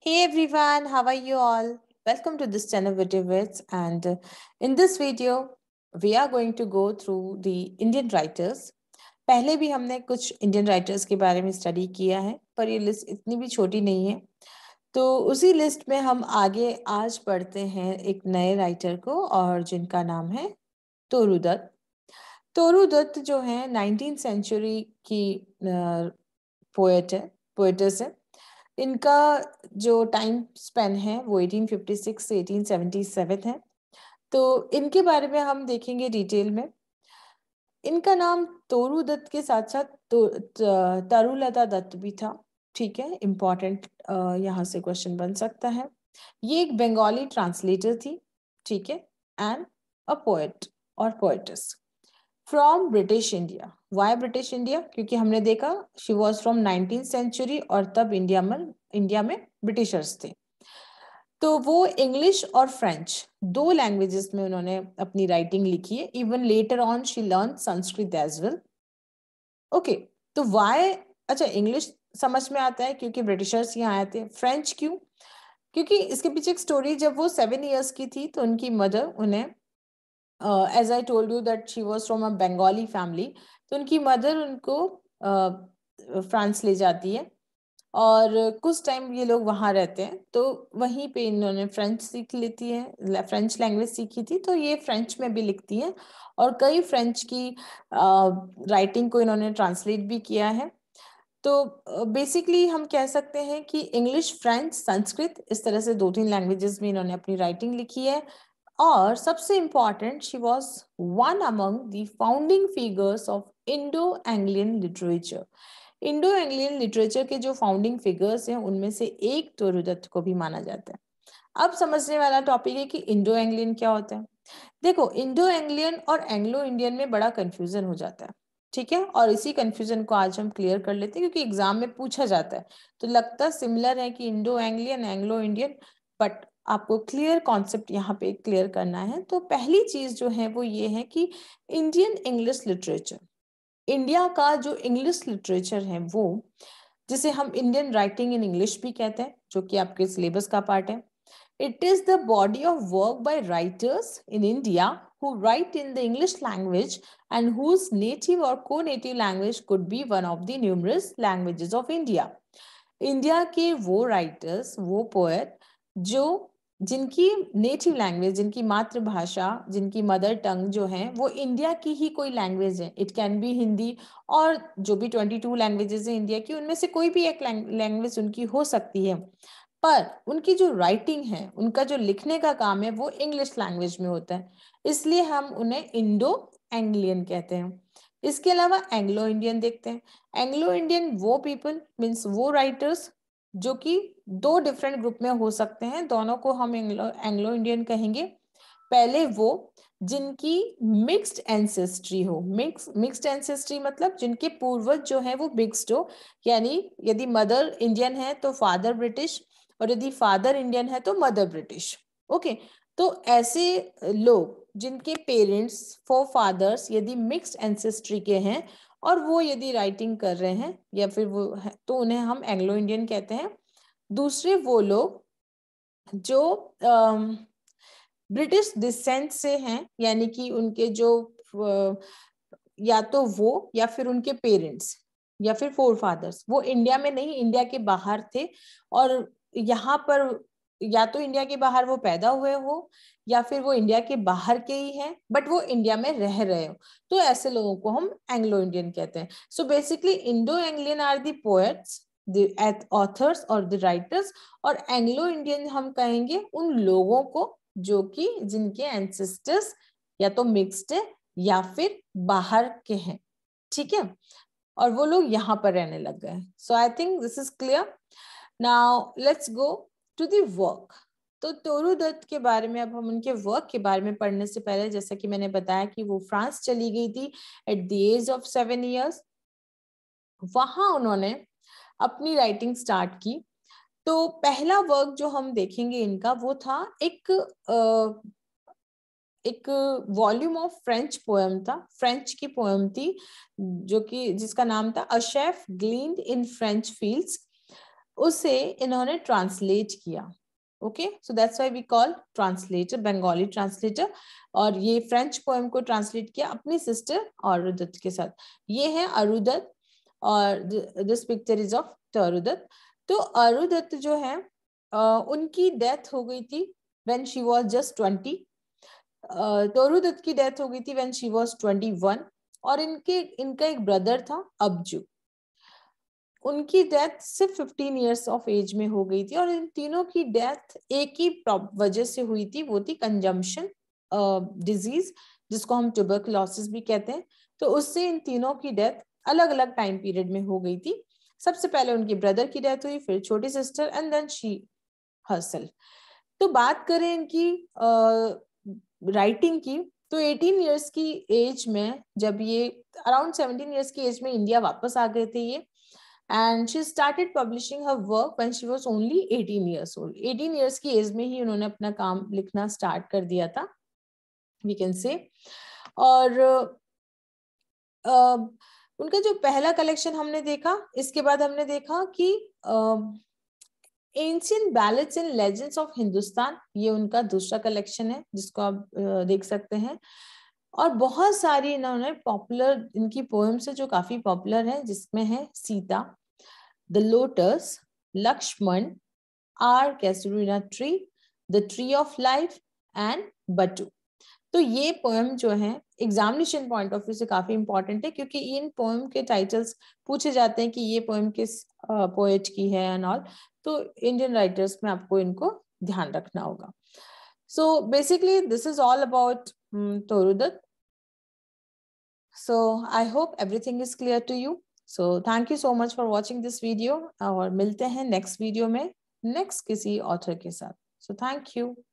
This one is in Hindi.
Hey everyone, how are you all? Welcome to this channel Video Wits. and uh, in this video we are going to go through the Indian writers. पहले भी हमने कुछ इंडियन राइटर्स के बारे में स्टडी किया है पर ये लिस्ट इतनी भी छोटी नहीं है तो उसी लिस्ट में हम आगे आज पढ़ते हैं एक नए राइटर को और जिनका नाम है तोरुदत्त तोरुदत्त जो है नाइनटीन सेंचुरी की पोएट है पोएटस है इनका जो टाइम स्पेन है वो 1856 से 1877 है तो इनके बारे में हम देखेंगे डिटेल में इनका नाम तोरु दत्त के साथ साथ तो, दत्त भी था ठीक है इम्पॉर्टेंट यहाँ से क्वेश्चन बन सकता है ये एक बंगाली ट्रांसलेटर थी ठीक है एंड अ पोएट और poetess from British India why British India क्योंकि हमने देखा she was from nineteen century और तब इंडिया में इंडिया में ब्रिटिशर्स थे तो वो इंग्लिश और फ्रेंच दो लैंग्वेजेस में उन्होंने अपनी राइटिंग लिखी है even later on she learn Sanskrit as well okay तो वाई अच्छा इंग्लिश समझ में आता है क्योंकि ब्रिटिशर्स यहाँ आए थे फ्रेंच क्यों क्योंकि इसके पीछे एक स्टोरी जब वो सेवन इयर्स की थी तो उनकी मदर उन्हें as I told you that she was from a Bengali family तो उनकी मदर उनको फ्रांस uh, ले जाती है और कुछ टाइम ये लोग वहाँ रहते हैं तो वहीं पे इन्होंने फ्रेंच सीख लेती है फ्रेंच लैंग्वेज सीखी थी तो ये फ्रेंच में भी लिखती है और कई फ्रेंच की आ, uh, राइटिंग को इन्होंने ट्रांसलेट भी किया है तो बेसिकली uh, हम कह सकते हैं कि इंग्लिश फ्रेंच संस्कृत इस तरह से दो तीन लैंग्वेजेस में इन्होंने अपनी राइटिंग लिखी है और सबसे important she was one among the founding figures of Indo Anglian literature Indo Anglian literature के जो फाउंडिंग फिगर्स हैं उनमें से एक तोरुदत्त को भी माना जाता है अब समझने वाला टॉपिक है कि इंडो एंग्लियन क्या होता है देखो इंडो एंग्लियन और एंग्लो इंडियन में बड़ा कंफ्यूजन हो जाता है ठीक है और इसी कंफ्यूजन को आज हम क्लियर कर लेते हैं क्योंकि एग्जाम में पूछा जाता है तो लगता सिमिलर है कि Indo Anglian Anglo Indian but आपको क्लियर कॉन्सेप्ट यहाँ पे क्लियर करना है तो पहली चीज जो है वो ये है कि इंडियन इंग्लिश लिटरेचर इंडिया का जो इंग्लिश लिटरेचर है वो जिसे हम इंडियन राइटिंग इन इंग्लिश भी कहते हैं जो कि आपके सिलेबस का पार्ट है it is the body of work by writers in India who write in the English language and whose native or co-native language could be one of the numerous languages of India India के वो राइटर्स वो पोएट जो जिनकी नेटिव लैंग्वेज जिनकी मातृभाषा जिनकी मदर टंग जो है वो इंडिया की ही कोई लैंग्वेज है इट कैन बी हिंदी और जो भी ट्वेंटी टू लैंग्वेजेस है इंडिया की उनमें से कोई भी एक लैंग्वेज उनकी हो सकती है पर उनकी जो राइटिंग है उनका जो लिखने का काम है वो इंग्लिश लैंग्वेज में होता है इसलिए हम उन्हें इंडो एंग्लियन कहते हैं इसके अलावा एंग्लो इंडियन देखते हैं एंग्लो इंडियन वो पीपल मीन्स वो राइटर्स जो कि दो डिफरेंट ग्रुप में हो सकते हैं दोनों को हम एंग्लो इंडियन कहेंगे पहले वो जिनकी मिक्स्ड एंसेस्ट्री हो मिक्स मिक्स्ड एंसेस्ट्री मतलब जिनके पूर्वज जो है वो मिक्स्ड हो यानी यदि मदर इंडियन है तो फादर ब्रिटिश और यदि फादर इंडियन है तो मदर ब्रिटिश ओके तो ऐसे लोग जिनके पेरेंट्स फोर फादर्स यदि मिक्स्ड एंसेस्ट्री के हैं और वो यदि राइटिंग कर रहे हैं या फिर वो तो उन्हें हम एंग्लो इंडियन कहते हैं दूसरे वो लोग जो ब्रिटिश डिसेंट से हैं यानी कि उनके जो आ, या तो वो या फिर उनके पेरेंट्स या फिर फोर फादर्स वो इंडिया में नहीं इंडिया के बाहर थे और यहाँ पर या तो इंडिया के बाहर वो पैदा हुए हो या फिर वो इंडिया के बाहर के ही हैं बट वो इंडिया में रह रहे हो तो ऐसे लोगों को हम एंग्लो इंडियन कहते हैं so basically Indo Anglian are the poets authors और द राइटर्स और एंग्लो इंडियन हम कहेंगे उन लोगों को जो कि जिनके एंसेस्टर्स या तो मिक्सड है या फिर बाहर के हैं ठीक है और वो लोग यहाँ पर रहने लग गए so I think this is clear now let's go to the work तो तोरू दत्त के बारे में अब हम उनके वर्क के बारे में पढ़ने से पहले जैसा कि मैंने बताया कि वो फ्रांस चली गई थी at the age of seven years वहां उन्होंने अपनी राइटिंग स्टार्ट की तो पहला वर्क जो हम देखेंगे इनका वो था एक एक वॉल्यूम ऑफ फ्रेंच पोएम था फ्रेंच की पोएम थी जो कि जिसका नाम था a sheaf sheaf glean in French fields उसे इन्होंने ट्रांसलेट किया okay so that's why we call translator Bengali translator और ये फ्रेंच पोएम को ट्रांसलेट किया अपनी सिस्टर अरुदत्त के साथ ये है अरुदत्त और this picture is of Aru Dutt तो अरुदत्त जो है उनकी डेथ हो गई थी when she was just twenty तो की डेथ हो गई थी when she was twenty one और इनके इनका एक ब्रदर था अब्जू उनकी डेथ सिर्फ फिफ्टीन ईयर्स ऑफ एज में हो गई थी और इन तीनों की डेथ एक ही वजह से हुई थी वो थी कंजम्पशन डिजीज जिसको हम ट्यूबरकुलोसिस भी कहते हैं तो उससे इन तीनों की डेथ अलग अलग टाइम पीरियड में हो गई थी सबसे पहले उनकी ब्रदर की डेथ हुई फिर छोटी sister and then she herself तो बात करें इनकी राइटिंग की तो 18 इयर्स की एज में जब ये अराउंड 17 इयर्स की एज में इंडिया वापस आ गए थे ये and she started publishing her work when she was only eighteen years old eighteen years की एज में ही उन्होंने अपना काम लिखना स्टार्ट कर दिया था वी कैन से और uh, उनका जो पहला कलेक्शन हमने देखा इसके बाद हमने देखा कि ancient ballads and legends of Hindustan ये उनका दूसरा कलेक्शन है जिसको आप देख सकते हैं और बहुत सारी इन्होंने पॉपुलर इनकी पोएम्स है जो काफी पॉपुलर है जिसमें है Sita the lotus, Lakshman, R. Kasurina tree, the tree of life and Batu. तो ये पोएम जो है एग्जामिनेशन पॉइंट ऑफ व्यू से काफी इंपॉर्टेंट है क्योंकि इन पोएम के टाइटल्स पूछे जाते हैं कि ये पोएम किस पोएट uh, की है एंड ऑल तो इंडियन राइटर्स में आपको इनको ध्यान रखना होगा so basically this is all about Toru Dutt so I hope everything is clear to you so thank you so much for watching this video और मिलते हैं नेक्स्ट वीडियो में नेक्स्ट किसी ऑथर के साथ सो थैंक यू